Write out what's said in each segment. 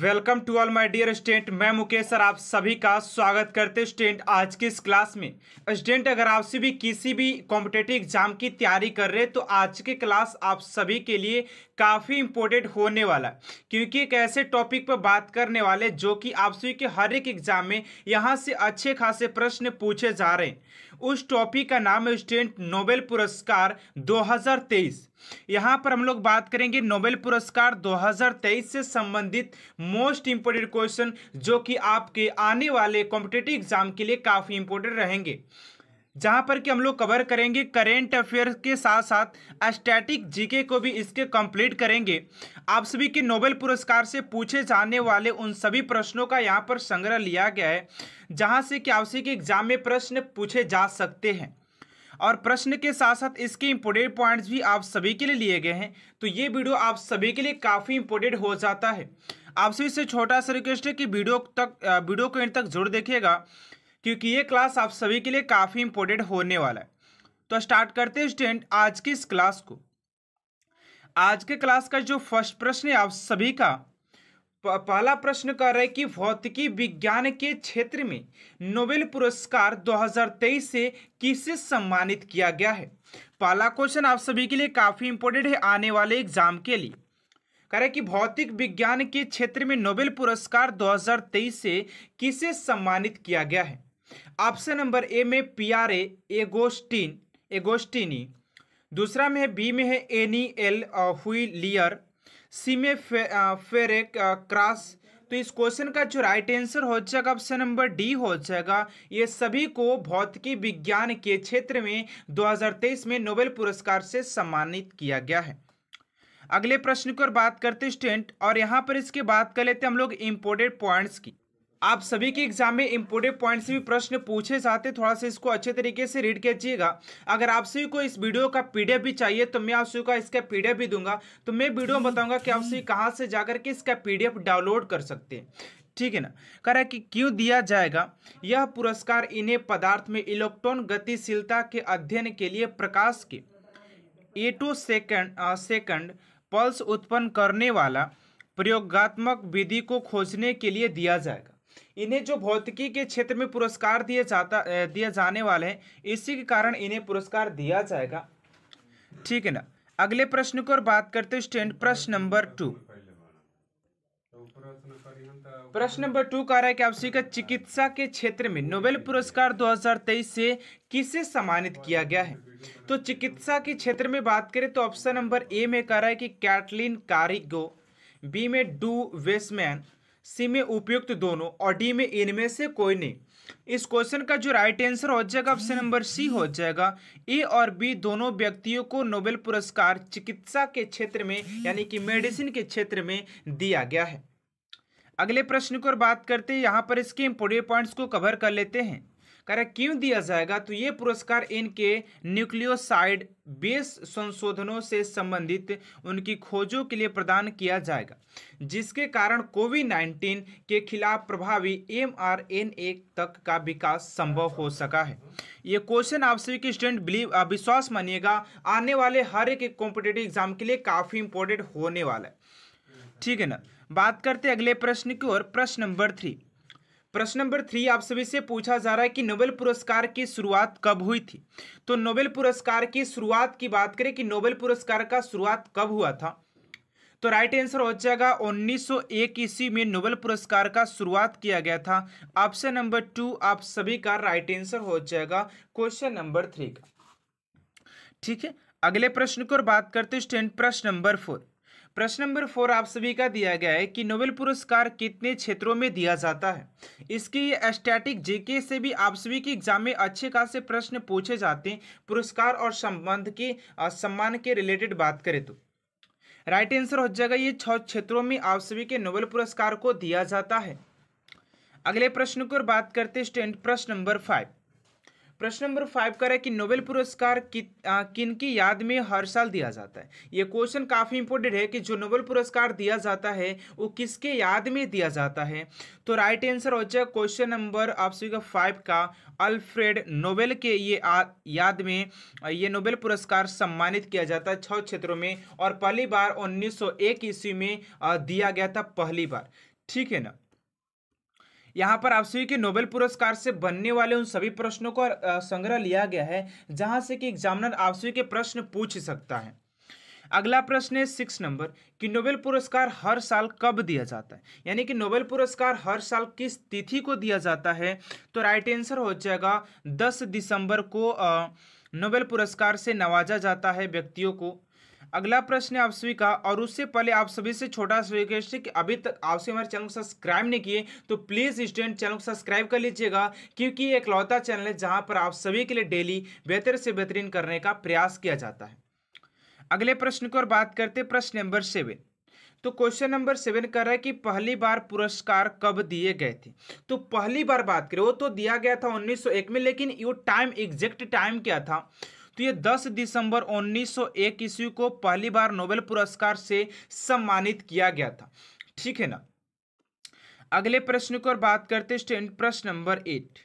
welcome to all my dear student मैं Mukesh sir आप सभी का स्वागत करते स्टूडेंट आज की इस क्लास में स्टूडेंट अगर आप सभी किसी भी कॉम्पिटेटिव एग्जाम की तैयारी कर रहे तो आज की क्लास आप सभी के लिए काफ़ी इंपॉर्टेंट होने वाला क्योंकि एक ऐसे टॉपिक पर बात करने वाले जो कि आप सभी के हर एक एग्जाम में यहाँ से अच्छे खासे प्रश्न पूछे जा रहे हैं उस टॉपिक का नाम है स्टूडेंट नोबेल पुरस्कार 2023 यहां पर हम लोग बात करेंगे नोबेल पुरस्कार 2023 से संबंधित मोस्ट इंपोर्टेंट क्वेश्चन जो कि आपके आने वाले कॉम्पिटेटिव एग्जाम के लिए काफ़ी इंपोर्टेंट रहेंगे जहां पर कि हम लोग कवर करेंगे करेंट अफेयर्स के साथ साथ स्टैटिक जीके को भी इसके कंप्लीट करेंगे आप सभी के नोबेल पुरस्कार से पूछे जाने वाले उन सभी प्रश्नों का यहां पर संग्रह लिया गया है जहां से कि आप के एग्जाम में प्रश्न पूछे जा सकते हैं और प्रश्न के साथ साथ इसके इंपोर्टेंट पॉइंट्स भी आप सभी के लिए लिए गए हैं तो ये वीडियो आप सभी के लिए काफ़ी इंपोर्टेंट हो जाता है आप सभी से छोटा सा रिक्वेस्ट है कि वीडियो तक वीडियो को एंड तक जरूर देखिएगा क्योंकि ये क्लास आप सभी के लिए काफ़ी इंपॉर्टेंट होने वाला है तो स्टार्ट करते हैं स्टूडेंट आज की इस क्लास को आज के क्लास का जो फर्स्ट प्रश्न है आप सभी का पहला प्रश्न कर रहा है कि भौतिकी विज्ञान के क्षेत्र में नोबेल पुरस्कार 2023 से किसे सम्मानित किया गया है पहला क्वेश्चन आप सभी के लिए काफ़ी इंपोर्टेंट है आने वाले एग्जाम के लिए कह रहे कि भौतिक विज्ञान के क्षेत्र में नोबेल पुरस्कार 2023 से किसे सम्मानित किया गया है ऑप्शन नंबर ए में पियारे एगोस्टिन एगोस्टिनी दूसरा में बी में है एनी एल हुई लियर सी में फे, फेरेक क्रास तो इस क्वेश्चन का जो राइट आंसर हो जाएगा ऑप्शन नंबर डी हो जाएगा ये सभी को भौतिकी विज्ञान के क्षेत्र में 2023 में नोबेल पुरस्कार से सम्मानित किया गया है अगले प्रश्न की ओर बात करते स्टूडेंट और यहाँ पर इसके बात कर लेते हैं हम लोग इम्पोर्टेड पॉइंट्स की आप सभी के एग्जाम में इंपोर्टेंट पॉइंट से भी प्रश्न पूछे जाते थोड़ा सा इसको अच्छे तरीके से रीड कीजिएगा अगर आप सभी को इस वीडियो का पीडीएफ भी चाहिए तो मैं आप सभी का इसका पीडीएफ भी दूंगा तो मैं वीडियो में बताऊंगा कि आप सभी कहाँ से जाकर के इसका पीडीएफ डाउनलोड कर सकते हैं ठीक है ना कह रहा है कि क्यों दिया जाएगा यह पुरस्कार इन्हें पदार्थ में इलेक्ट्रॉन गतिशीलता के अध्ययन के लिए प्रकाश के एटो सेकंड सेकंड पल्स उत्पन्न करने वाला प्रयोगात्मक विधि को खोजने के लिए दिया जाएगा इन्हें जो भौतिकी के क्षेत्र में पुरस्कार दिए जाता दिए जाने वाले हैं इसी के कारण इन्हें पुरस्कार दिया जाएगा ठीक है ना अगले प्रश्न को और बात करते हैं स्टैंड प्रश्न नंबर टू प्रश्न नंबर टू कह रहा है कि आपसी चिकित्सा के क्षेत्र में नोबेल पुरस्कार 2023 से किसे सम्मानित किया गया है तो चिकित्सा के क्षेत्र में बात करें तो ऑप्शन नंबर ए में कह रहा है कि कैटलिन कारिगो बी में डू वेस्मैन सी में उपयुक्त दोनों और डी में इनमें से कोई नहीं इस क्वेश्चन का जो राइट आंसर हो जाएगा ऑप्शन नंबर सी हो जाएगा ए और बी दोनों व्यक्तियों को नोबेल पुरस्कार चिकित्सा के क्षेत्र में यानी कि मेडिसिन के क्षेत्र में दिया गया है अगले प्रश्न की ओर बात करते हैं यहाँ पर इसके इम्पोर्टेंट पॉइंट्स को कवर कर लेते हैं कह रहा क्यों दिया जाएगा तो ये पुरस्कार इनके न्यूक्लियोसाइड बेस संशोधनों से संबंधित उनकी खोजों के लिए प्रदान किया जाएगा जिसके कारण कोविड नाइन्टीन के खिलाफ प्रभावी एम आर एन ए तक का विकास संभव हो सका है ये क्वेश्चन आप सभी के स्टूडेंट बिलीव विश्वास मानिएगा आने वाले हर एक कॉम्पिटेटिव एग्जाम के लिए काफ़ी इंपॉर्टेंट होने वाला है ठीक है ना बात करते अगले प्रश्न की ओर प्रश्न नंबर थ्री प्रश्न नंबर थ्री आप सभी से पूछा जा रहा है कि नोबेल पुरस्कार की शुरुआत कब हुई थी तो नोबेल पुरस्कार की शुरुआत की बात करें कि नोबेल पुरस्कार का शुरुआत कब हुआ था तो राइट आंसर हो जाएगा 1901 ईस्वी में नोबेल पुरस्कार का शुरुआत किया गया था ऑप्शन नंबर टू आप सभी का राइट आंसर हो जाएगा क्वेश्चन नंबर थ्री का ठीक है अगले प्रश्न की और बात करते स्टैंड प्रश्न नंबर फोर प्रश्न नंबर फोर आप सभी का दिया गया है कि नोबेल पुरस्कार कितने क्षेत्रों में दिया जाता है इसकी स्टैटिक जेके से भी आप सभी के एग्जाम में अच्छे खासे प्रश्न पूछे जाते हैं पुरस्कार और संबंध के सम्मान के रिलेटेड बात करें तो राइट आंसर हो जाएगा ये छह क्षेत्रों में आप सभी के नोबेल पुरस्कार को दिया जाता है अगले प्रश्न को बात करते स्टैंड प्रश्न नंबर फाइव प्रश्न नंबर फाइव का है कि नोबेल पुरस्कार कि, आ, किन की याद में हर साल दिया जाता है ये क्वेश्चन काफ़ी इंपॉर्टेंट है कि जो नोबेल पुरस्कार दिया जाता है वो किसके याद में दिया जाता है तो राइट आंसर हो जाएगा क्वेश्चन नंबर आप सभी का फाइव का अल्फ्रेड नोबेल के ये आ, याद में ये नोबेल पुरस्कार सम्मानित किया जाता है छः क्षेत्रों में और पहली बार उन्नीस सौ ईस्वी में दिया गया था पहली बार ठीक है ना यहाँ पर सभी के नोबेल पुरस्कार से बनने वाले उन सभी प्रश्नों का संग्रह लिया गया है जहाँ से कि एग्जामिनर सभी के प्रश्न पूछ सकता है अगला प्रश्न है सिक्स नंबर कि नोबेल पुरस्कार हर साल कब दिया जाता है यानी कि नोबेल पुरस्कार हर साल किस तिथि को दिया जाता है तो राइट आंसर हो जाएगा दस दिसंबर को नोबेल पुरस्कार से नवाजा जाता है व्यक्तियों को अगला प्रश्न है आप सभी का और उससे पहले आप सभी से छोटा सा रिक्वेस्ट है कि अभी तक आपसे हमारे चैनल को सब्सक्राइब नहीं किए तो प्लीज़ स्टूडेंट चैनल को सब्सक्राइब कर लीजिएगा क्योंकि एक लौता चैनल है जहाँ पर आप सभी के लिए डेली बेहतर से बेहतरीन करने का प्रयास किया जाता है अगले प्रश्न की ओर बात करते हैं प्रश्न नंबर सेवन तो क्वेश्चन नंबर सेवन कर रहा है कि पहली बार पुरस्कार कब दिए गए थे तो पहली बार बात करें वो तो दिया गया था 1901 में लेकिन यू टाइम एग्जैक्ट टाइम क्या था तो ये 10 दिसंबर 1901 ईस्वी को पहली बार नोबेल पुरस्कार से सम्मानित किया गया था ठीक है ना अगले प्रश्न की ओर बात करते हैं प्रश्न नंबर एट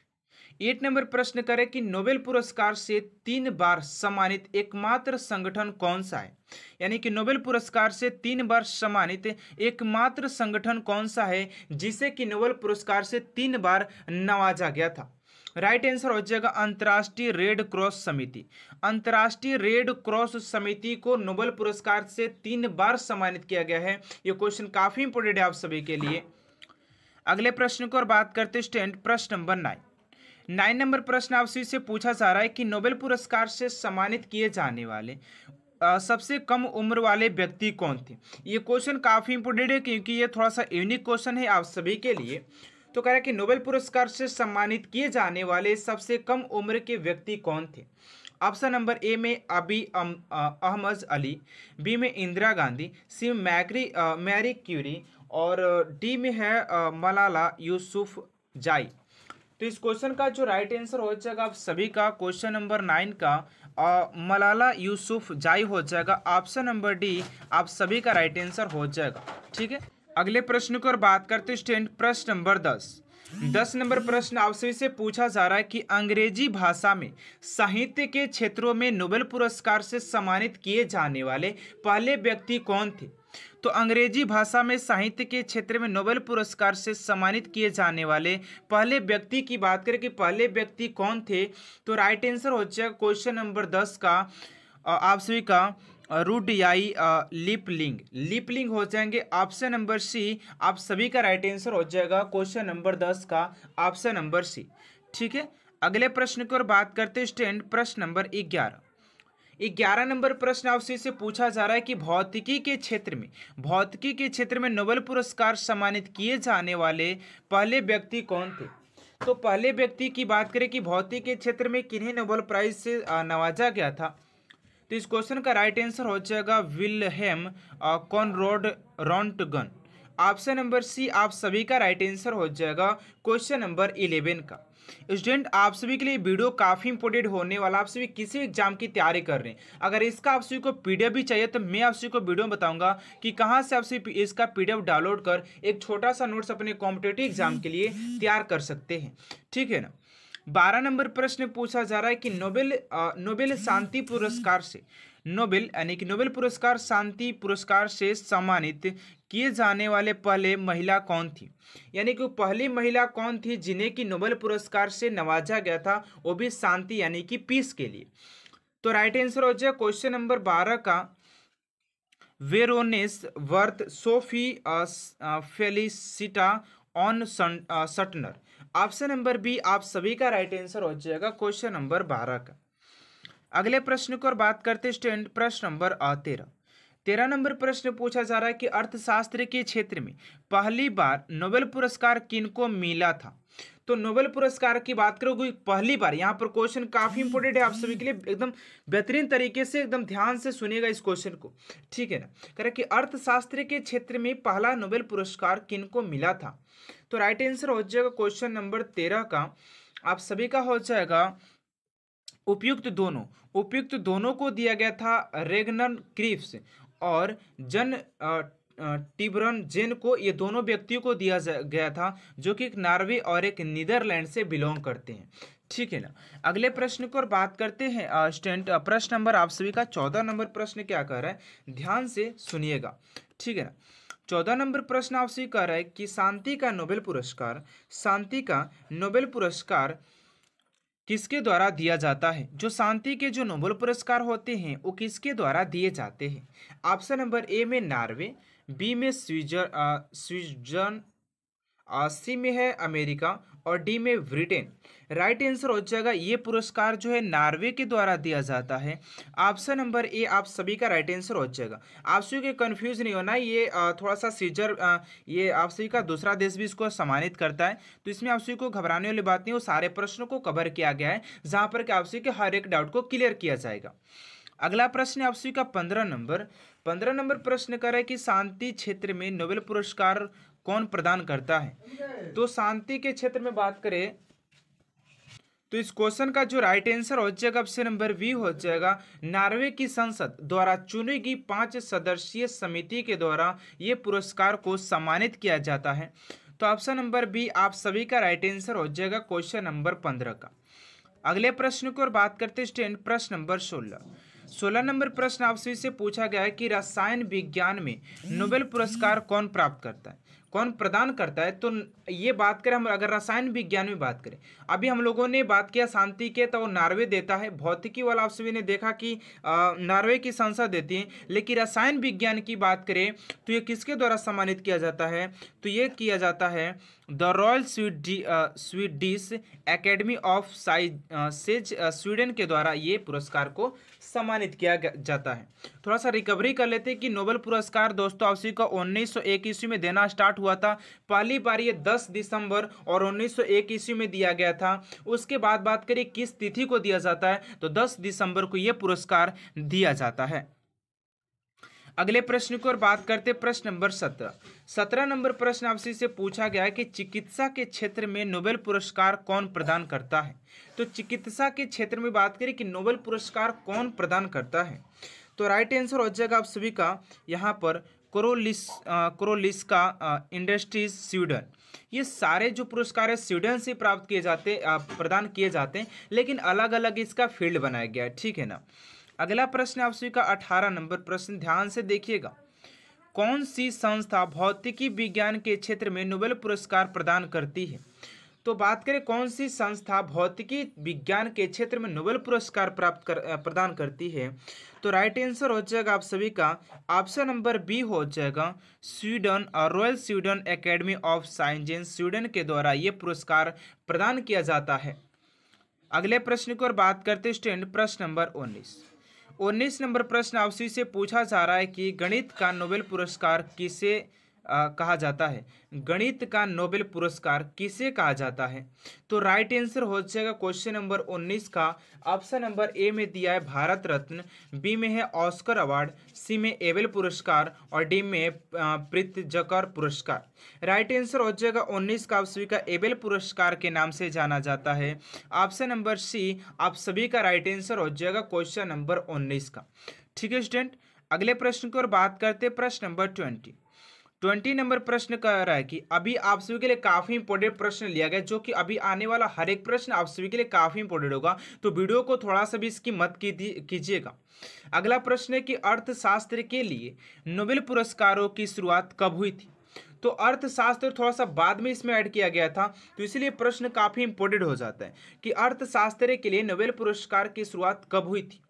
एट नंबर प्रश्न करें कि नोबेल पुरस्कार से तीन बार सम्मानित एकमात्र संगठन कौन सा है यानी कि नोबेल पुरस्कार से तीन बार सम्मानित एकमात्र संगठन कौन सा है जिसे कि नोबेल पुरस्कार से तीन बार नवाजा गया था राइट आंसर हो जाएगा अंतर्राष्ट्रीय रेड क्रॉस समिति अंतर्राष्ट्रीय रेड क्रॉस समिति को नोबेल पुरस्कार से तीन बार सम्मानित किया गया है ये क्वेश्चन काफ़ी इंपोर्टेंट है आप सभी के लिए अगले प्रश्न को और बात करते स्टैंड प्रश्न नंबर नाइन नाइन नंबर प्रश्न आपसे से पूछा जा रहा है कि नोबेल पुरस्कार से सम्मानित किए जाने वाले आ, सबसे कम उम्र वाले व्यक्ति कौन थे ये क्वेश्चन काफ़ी इंपोर्टेंट है क्योंकि ये थोड़ा सा यूनिक क्वेश्चन है आप सभी के लिए तो कह रहा है कि नोबेल पुरस्कार से सम्मानित किए जाने वाले सबसे कम उम्र के व्यक्ति कौन थे ऑप्शन नंबर ए में अबी अहमद अली बी में इंदिरा गांधी सी मैकरी मैरी क्यूरी और डी में है मलाला यूसुफ जाई तो इस क्वेश्चन का जो राइट आंसर हो जाएगा आप सभी का क्वेश्चन नंबर नाइन का आ, मलाला यूसुफ जाई हो जाएगा ऑप्शन नंबर डी आप सभी का राइट आंसर हो जाएगा ठीक है अगले प्रश्न की बात करते स्टूडेंट प्रश्न नंबर दस दस नंबर प्रश्न आपसे से पूछा जा रहा है कि अंग्रेजी भाषा में साहित्य के क्षेत्रों में नोबेल पुरस्कार से सम्मानित किए जाने वाले पहले व्यक्ति कौन थे तो अंग्रेजी भाषा में साहित्य के क्षेत्र में नोबेल पुरस्कार से सम्मानित किए जाने वाले पहले व्यक्ति की बात करें कि पहले व्यक्ति कौन थे तो राइट आंसर हो जाएगा क्वेश्चन नंबर दस का आप सभी का रूट याई लिपलिंग लिपलिंग हो जाएंगे ऑप्शन नंबर सी आप सभी का राइट आंसर हो जाएगा क्वेश्चन नंबर दस का ऑप्शन नंबर सी ठीक है अगले प्रश्न की ओर बात करते स्टैंड प्रश्न नंबर ग्यारह ग्यारह नंबर प्रश्न आपसे से पूछा जा रहा है कि भौतिकी के क्षेत्र में भौतिकी के क्षेत्र में नोबेल पुरस्कार सम्मानित किए जाने वाले पहले व्यक्ति कौन थे तो पहले व्यक्ति की बात करें कि भौतिक के क्षेत्र में किन्हीं नोबल प्राइज से नवाजा गया था तो इस क्वेश्चन का राइट आंसर हो जाएगा विल Wilhelm Conrad Roentgen option number C आप सभी का राइट आंसर हो जाएगा क्वेश्चन नंबर इलेवन का स्टूडेंट आप सभी के लिए वीडियो काफ़ी इंपोर्टेंट होने वाला आप सभी किसी एग्जाम की तैयारी कर रहे हैं अगर इसका आप सभी को पीडीएफ भी चाहिए तो मैं आप सभी को वीडियो में बताऊंगा कि कहां से आप सभी इसका पीडीएफ डाउनलोड कर एक छोटा सा नोट्स अपने कॉम्पिटेटिव एग्जाम के लिए तैयार कर सकते हैं ठीक है ना बारह नंबर प्रश्न पूछा जा रहा है कि नोबेल नोबेल शांति पुरस्कार से नोबेल यानी कि नोबेल पुरस्कार शांति पुरस्कार से सम्मानित किए जाने वाले पहले महिला कौन थी यानी कि पहली महिला कौन थी जिन्हें कि नोबेल पुरस्कार से नवाजा गया था वो भी शांति यानी कि पीस के लिए तो राइट आंसर हो जाए क्वेश्चन नंबर बारह का Baroness Bertha Sophie Felicita von Suttner option number B आप सभी का राइट आंसर हो जाएगा क्वेश्चन नंबर बारह का अगले प्रश्न की ओर बात करते स्टूडेंट प्रश्न नंबर तेरह तेरह नंबर प्रश्न पूछा जा रहा है कि अर्थशास्त्र के क्षेत्र में पहली बार नोबेल पुरस्कार किनको मिला था तो नोबेल पुरस्कार की बात करोगे पहली बार यहाँ पर क्वेश्चन काफ़ी इंपोर्टेंट है आप सभी के लिए एकदम बेहतरीन तरीके से एकदम ध्यान से सुनेगा इस क्वेश्चन को ठीक है ना कह रहा कि अर्थशास्त्र के क्षेत्र में पहला नोबेल पुरस्कार किन मिला था तो राइट आंसर हो जाएगा क्वेश्चन नंबर तेरह का आप सभी का हो जाएगा उपयुक्त दोनों उपयुक्त दोनों को दिया गया था रेगनन क्रिप्स और जन टिबरन जेन को ये दोनों व्यक्तियों को दिया गया था जो कि एक नार्वे और एक नीदरलैंड से बिलोंग करते हैं ठीक है ना अगले प्रश्न को और बात करते हैं स्टेंट प्रश्न नंबर आप सभी का चौदह नंबर प्रश्न क्या कह रहा है ध्यान से सुनिएगा ठीक है ना चौदह नंबर प्रश्न आपसे कह रहा है कि शांति का नोबेल पुरस्कार शांति का नोबेल पुरस्कार किसके द्वारा दिया जाता है जो शांति के जो नोबेल पुरस्कार होते हैं वो किसके द्वारा दिए जाते हैं ऑप्शन नंबर ए में नार्वे बी में स्विजर स्विजन सी में है अमेरिका और डी में ब्रिटेन राइट आंसर हो जाएगा ये पुरस्कार जो है नॉर्वे के द्वारा दिया जाता है ऑप्शन नंबर ए आप सभी का राइट आंसर हो जाएगा आप सभी के कन्फ्यूज नहीं होना ये थोड़ा सा सीजर ये आप सभी का दूसरा देश भी इसको सम्मानित करता है तो इसमें आप सभी को घबराने वाली बात नहीं वो सारे प्रश्नों को कवर किया गया है जहाँ पर कि आप सभी के हर एक डाउट को क्लियर किया जाएगा अगला प्रश्न आप सभी का पंद्रह नंबर पंद्रह नंबर प्रश्न करें कि शांति क्षेत्र में नोबेल पुरस्कार कौन प्रदान करता है तो शांति के क्षेत्र में बात करें तो इस क्वेश्चन का जो राइट आंसर हो जाएगा ऑप्शन नंबर बी हो जाएगा नॉर्वे की संसद द्वारा चुनी गई पांच सदस्यीय समिति के द्वारा ये पुरस्कार को सम्मानित किया जाता है तो ऑप्शन नंबर बी आप सभी का राइट आंसर हो जाएगा क्वेश्चन नंबर पंद्रह का अगले प्रश्न की ओर बात करते स्टैंड प्रश्न नंबर सोलह सोलह नंबर प्रश्न आप सभी से पूछा गया है कि रसायन विज्ञान में नोबेल पुरस्कार कौन प्राप्त करता है कौन प्रदान करता है तो ये बात करें हम अगर रसायन विज्ञान में बात करें अभी हम लोगों ने बात किया शांति के तो नार्वे देता है भौतिकी वाला आप सभी ने देखा कि नॉर्वे की संसद देती है लेकिन रसायन विज्ञान की बात करें तो ये किसके द्वारा सम्मानित किया जाता है तो ये किया जाता है the Royal Swedish Academy of साइज सेज स्वीडन के द्वारा ये पुरस्कार को सम्मानित किया जाता है थोड़ा सा रिकवरी कर लेते हैं कि नोबेल पुरस्कार दोस्तों सभी को उन्नीस सौ ईस्वी में देना स्टार्ट हुआ था पहली बार ये दस दिसंबर और उन्नीस सौ ईस्वी में दिया गया था उसके बाद बात करिए किस तिथि को दिया जाता है तो दस दिसंबर को ये पुरस्कार दिया जाता है अगले प्रश्न की ओर बात करते प्रश्न नंबर सत्रह सत्रह नंबर प्रश्न आपसे से पूछा गया है कि चिकित्सा के क्षेत्र में नोबेल पुरस्कार कौन प्रदान करता है तो चिकित्सा के क्षेत्र में बात करें कि नोबेल पुरस्कार कौन प्रदान करता है तो राइट आंसर हो जाएगा आप सभी का यहाँ पर क्रोलिस क्रोलिस्का इंडस्ट्रीज स्वीडन ये सारे जो पुरस्कार है स्वीडन से प्राप्त किए जाते प्रदान किए जाते हैं लेकिन अलग अलग इसका फील्ड बनाया गया है ठीक है ना अगला प्रश्न आप सभी का अठारह नंबर प्रश्न ध्यान से देखिएगा कौन सी संस्था भौतिकी विज्ञान के क्षेत्र में नोबेल पुरस्कार प्रदान करती है तो बात करें कौन सी संस्था भौतिकी विज्ञान के क्षेत्र में नोबेल पुरस्कार प्राप्त कर प्रदान करती है तो राइट आंसर हो जाएगा आप सभी का ऑप्शन नंबर बी हो जाएगा स्वीडन और Royal Sweden Academy of Science Sweden के द्वारा ये पुरस्कार प्रदान किया जाता है अगले प्रश्न की ओर बात करते स्टैंड प्रश्न नंबर उन्नीस उन्नीस नंबर प्रश्न आपसी से पूछा जा रहा है कि गणित का नोबेल पुरस्कार किसे आ, कहा जाता है गणित का नोबेल पुरस्कार किसे कहा जाता है तो राइट आंसर हो जाएगा क्वेश्चन नंबर 19 का ऑप्शन नंबर ए में दिया है भारत रत्न बी में है ऑस्कर अवार्ड सी में एबेल पुरस्कार और डी में प्रीत जकर पुरस्कार राइट आंसर हो जाएगा 19 का आप सभी का एबेल पुरस्कार के नाम से जाना जाता है ऑप्शन नंबर सी आप सभी का राइट आंसर हो जाएगा क्वेश्चन नंबर उन्नीस का ठीक है स्टूडेंट अगले प्रश्न की ओर बात करते प्रश्न नंबर ट्वेंटी ट्वेंटी नंबर प्रश्न कह रहा है कि अभी आप सभी के लिए काफ़ी इंपॉर्टेंट प्रश्न लिया गया जो कि अभी आने वाला हर एक प्रश्न आप सभी के लिए काफ़ी इंपोर्टेंट होगा तो वीडियो को थोड़ा सा भी इसकी मत कीजिएगा अगला प्रश्न है कि अर्थशास्त्र के लिए नोबेल पुरस्कारों की शुरुआत कब हुई थी तो अर्थशास्त्र थोड़ा सा बाद में इसमें ऐड किया गया था तो इसलिए प्रश्न काफ़ी इंपोर्टेंट हो जाता है कि अर्थशास्त्र के लिए नोबेल पुरस्कार की शुरुआत कब हुई थी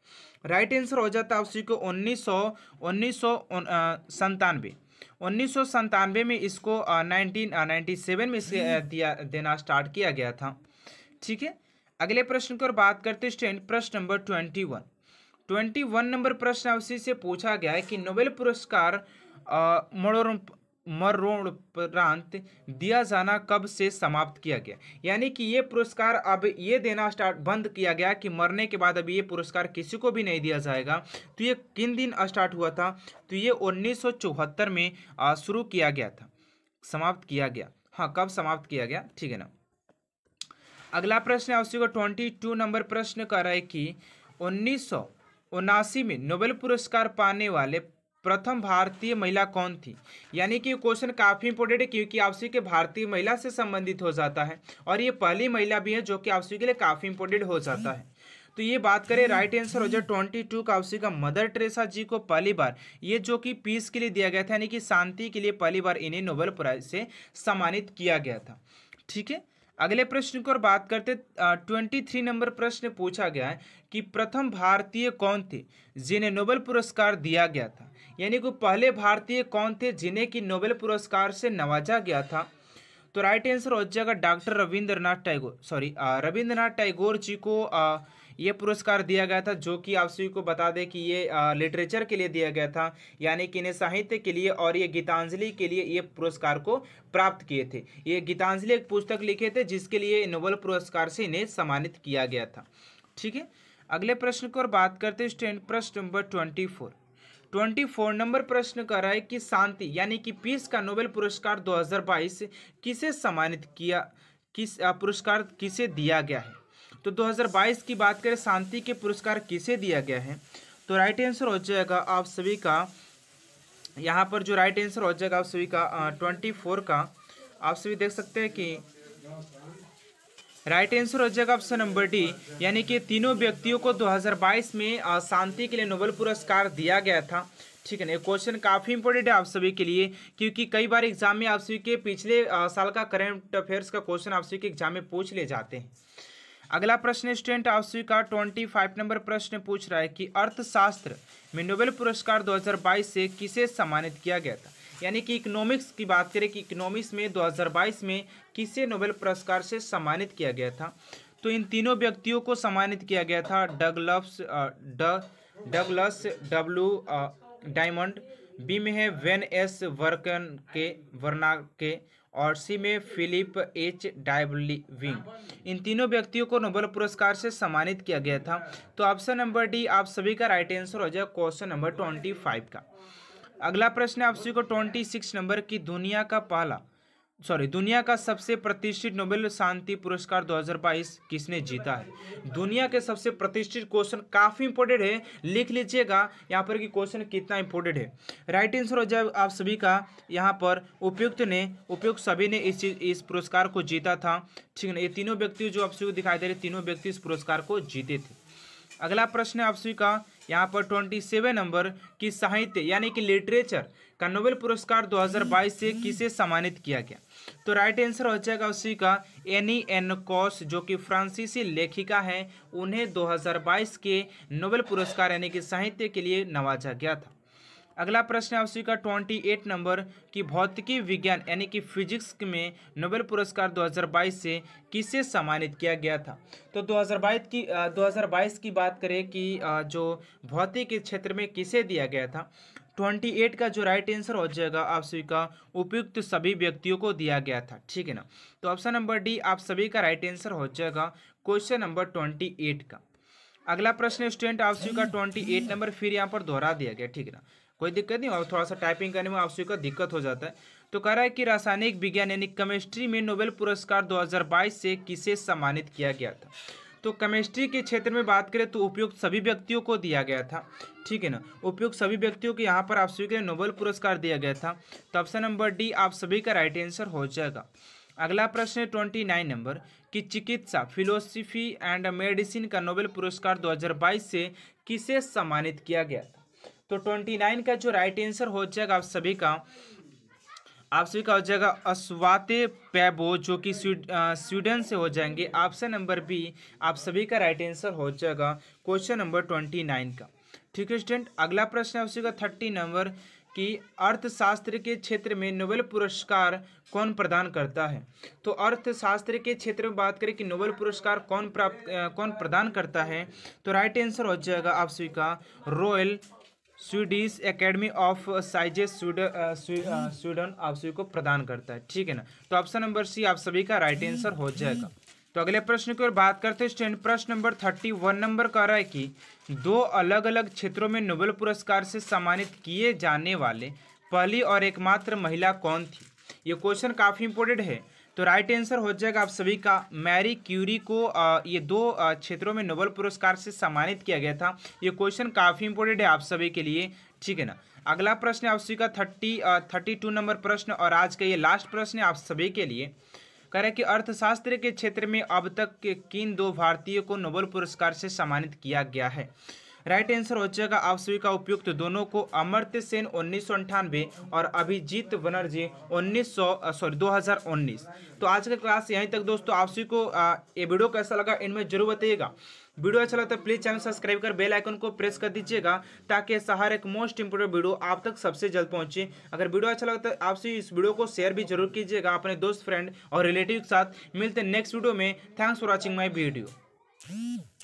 राइट आंसर हो जाता है आप सभी को उन्नीस सौ उन्नीस सौ संतानवे उन्नीस में इसको नाइनटीन नाइन्टी सेवन में इसे दिया देना स्टार्ट किया गया था ठीक है अगले प्रश्न की ओर बात करते स्टैंड प्रश्न number twenty one twenty one number प्रश्न उसी से पूछा गया है कि नोबेल पुरस्कार मनोरम मरणोपरांत दिया जाना कब से समाप्त किया गया यानी कि ये पुरस्कार अब ये देना स्टार्ट बंद किया गया कि मरने के बाद अब ये पुरस्कार किसी को भी नहीं दिया जाएगा तो ये किन दिन स्टार्ट हुआ था तो ये उन्नीस में शुरू किया गया था समाप्त किया गया हाँ कब समाप्त किया गया ठीक है ना अगला प्रश्न है उसी को ट्वेंटी टू नंबर प्रश्न कर रहा है कि उन्नीस में नोबेल पुरस्कार पाने वाले प्रथम भारतीय महिला कौन थी यानी कि क्वेश्चन काफ़ी इंपोर्टेंट है क्योंकि आपसी के भारतीय महिला से संबंधित हो जाता है और ये पहली महिला भी है जो कि आपसी के लिए काफ़ी इंपोर्टेंट हो जाता है तो ये बात करें राइट आंसर हो जाए ट्वेंटी टू का उसी का मदर ट्रेसा जी को पहली बार ये जो कि पीस के लिए दिया गया था यानी कि शांति के लिए पहली बार इन्हें नोबेल प्राइज से सम्मानित किया गया था ठीक है अगले प्रश्न की ओर बात करते ट्वेंटी थ्री नंबर प्रश्न पूछा गया है कि प्रथम भारतीय कौन थे जिन्हें नोबेल पुरस्कार दिया गया था यानी कि पहले भारतीय कौन थे जिन्हें कि नोबेल पुरस्कार से नवाजा गया था तो राइट आंसर हो जाएगा डॉक्टर रविंद्रनाथ टैगोर सॉरी रविंद्रनाथ टैगोर जी को आ, ये पुरस्कार दिया गया था जो कि आप सभी को बता दें कि ये लिटरेचर के लिए दिया गया था यानी कि इन्हें साहित्य के लिए और ये गीतांजलि के लिए ये पुरस्कार को प्राप्त किए थे ये गीतांजलि एक पुस्तक लिखे थे जिसके लिए नोबल पुरस्कार से इन्हें सम्मानित किया गया था ठीक है अगले प्रश्न की ओर बात करते हैं प्रश्न number twenty four twenty four number प्रश्न कर रहा है कि शांति यानी कि पीस का नोबेल पुरस्कार 2022 किसे सम्मानित किया किस पुरस्कार किसे दिया गया है तो 2022 की बात करें शांति के पुरस्कार किसे दिया गया है तो राइट आंसर हो जाएगा आप सभी का यहाँ पर जो राइट आंसर हो जाएगा आप सभी का ट्वेंटी फोर का आप सभी देख सकते हैं कि राइट आंसर हो जाएगा ऑप्शन नंबर डी यानी कि तीनों व्यक्तियों को 2022 में शांति के लिए नोबेल पुरस्कार दिया गया था ठीक है ना क्वेश्चन काफ़ी इंपॉर्टेंट है आप सभी के लिए क्योंकि कई बार एग्जाम में आप सभी के पिछले साल का करंट अफेयर्स का क्वेश्चन आप सभी के एग्जाम में पूछ ले जाते हैं अगला प्रश्न स्टूडेंट आवश्यक का ट्वेंटी फाइव नंबर प्रश्न पूछ रहा है कि अर्थशास्त्र में नोबेल पुरस्कार 2022 से किसे सम्मानित किया गया था यानी कि इकोनॉमिक्स की बात करें कि इकोनॉमिक्स में 2022 में किसे नोबेल पुरस्कार से सम्मानित किया गया था तो इन तीनों व्यक्तियों को सम्मानित किया गया था डगलफ्स डगलस डब्लू डायमंड बी में है वेन एस वर्कन के वर्ना के और सी में फिलिप एच विंग इन तीनों व्यक्तियों को नोबेल पुरस्कार से सम्मानित किया गया था तो ऑप्शन नंबर डी आप सभी का राइट आंसर हो जाए क्वेश्चन नंबर ट्वेंटी फाइव का अगला प्रश्न है आप सभी को ट्वेंटी सिक्स नंबर की दुनिया का पहला सॉरी दुनिया का सबसे प्रतिष्ठित नोबेल शांति पुरस्कार 2022 किसने जीता है दुनिया के सबसे प्रतिष्ठित क्वेश्चन काफ़ी इंपोर्टेंट है लिख लीजिएगा यहाँ पर कि क्वेश्चन कितना इंपोर्टेंट है राइट आंसर हो जाए आप सभी का यहाँ पर उपयुक्त ने उपयुक्त सभी ने इस चीज इस पुरस्कार को जीता था ठीक है ये तीनों व्यक्ति जो आप सभी को दिखाई दे रहे तीनों व्यक्ति इस पुरस्कार को जीते थे अगला प्रश्न है आप सभी का यहाँ पर ट्वेंटी सेवन नंबर की साहित्य यानी कि लिटरेचर का नोबेल पुरस्कार 2022 से किसे सम्मानित किया गया तो राइट आंसर हो जाएगा उसी का एनी एन कॉस जो कि फ्रांसीसी लेखिका हैं उन्हें 2022 के नोबेल पुरस्कार यानी कि साहित्य के लिए नवाजा गया था अगला प्रश्न है आप का ट्वेंटी एट नंबर कि भौतिकी विज्ञान यानी कि फिजिक्स में नोबेल पुरस्कार 2022 से किसे सम्मानित किया गया था तो 2022 की 2022 की बात करें कि जो भौतिक क्षेत्र में किसे दिया गया था 28 का जो राइट आंसर हो जाएगा आप सभी का उपयुक्त सभी व्यक्तियों को दिया गया था ठीक है ना तो ऑप्शन नंबर डी आप सभी का राइट आंसर हो जाएगा क्वेश्चन नंबर 28 का अगला प्रश्न स्टूडेंट आप सभी का 28 नंबर फिर यहाँ पर दोहरा दिया गया ठीक है ना कोई दिक्कत नहीं और थोड़ा सा टाइपिंग करने में आप सभी को दिक्कत हो जाता है तो कह रहा है कि रासायनिक विज्ञान यानी केमिस्ट्री में नोबेल पुरस्कार 2022 से किसे सम्मानित किया गया था तो केमिस्ट्री के क्षेत्र में बात करें तो उपयुक्त सभी व्यक्तियों को दिया गया था ठीक है ना उपयुक्त सभी व्यक्तियों को यहाँ पर आप सभी के नोबेल पुरस्कार दिया गया था तो ऑप्शन नंबर डी आप सभी का राइट आंसर हो जाएगा अगला प्रश्न है ट्वेंटी नाइन नंबर कि चिकित्सा फिलोसफी एंड मेडिसिन का नोबेल पुरस्कार 2022 से किसे सम्मानित किया गया था तो ट्वेंटी नाइन का जो राइट आंसर हो जाएगा आप सभी का आप सभी का हो जाएगा अस्वाते पैबो जो कि स्वीडन से हो जाएंगे ऑप्शन नंबर बी आप सभी का राइट आंसर हो जाएगा क्वेश्चन नंबर ट्वेंटी नाइन का ठीक है स्टूडेंट अगला प्रश्न आप सभी का थर्टी नंबर कि अर्थशास्त्र के क्षेत्र में नोबेल पुरस्कार कौन प्रदान करता है तो अर्थशास्त्र के क्षेत्र में बात करें कि नोबेल पुरस्कार कौन प्राप्त कौन प्रदान करता है तो राइट आंसर हो जाएगा आप सभी का रोयल स्वीडिश एकेडमी ऑफ साइजेस स्वीडन आप सभी को प्रदान करता है ठीक है ना तो ऑप्शन नंबर सी आप सभी का राइट आंसर हो जाएगा तो अगले प्रश्न की ओर बात करते हैं स्टैंड प्रश्न नंबर थर्टी वन नंबर कह रहा है कि दो अलग अलग क्षेत्रों में नोबेल पुरस्कार से सम्मानित किए जाने वाले पहली और एकमात्र महिला कौन थी ये क्वेश्चन काफ़ी इंपोर्टेंट है तो राइट आंसर हो जाएगा आप सभी का मैरी क्यूरी को ये दो क्षेत्रों में नोबल पुरस्कार से सम्मानित किया गया था ये क्वेश्चन काफ़ी इंपॉर्टेंट है आप सभी के लिए ठीक है ना अगला प्रश्न आप सभी का थर्टी थर्टी टू नंबर प्रश्न और आज का ये लास्ट प्रश्न है आप सभी के लिए कह कि अर्थशास्त्र के क्षेत्र में अब तक किन दो भारतीयों को नोबल पुरस्कार से सम्मानित किया गया है राइट आंसर हो जाएगा आप सभी का उपयुक्त दोनों को अमर्त्य सेन उन्नीस और अभिजीत बनर्जी उन्नीस सॉरी 2019 तो आज का क्लास यहीं तक दोस्तों आप सभी को ये वीडियो कैसा लगा इनमें जरूर बताइएगा वीडियो अच्छा लगता है प्लीज़ चैनल सब्सक्राइब कर बेल आइकन को प्रेस कर दीजिएगा ताकि हर एक मोस्ट इंपोर्टेंट वीडियो आप तक सबसे जल्द पहुंचे अगर वीडियो अच्छा लगता है आपसे इस वीडियो को शेयर भी जरूर कीजिएगा अपने दोस्त फ्रेंड और रिलेटिव के साथ मिलते नेक्स्ट वीडियो में thanks for watching my video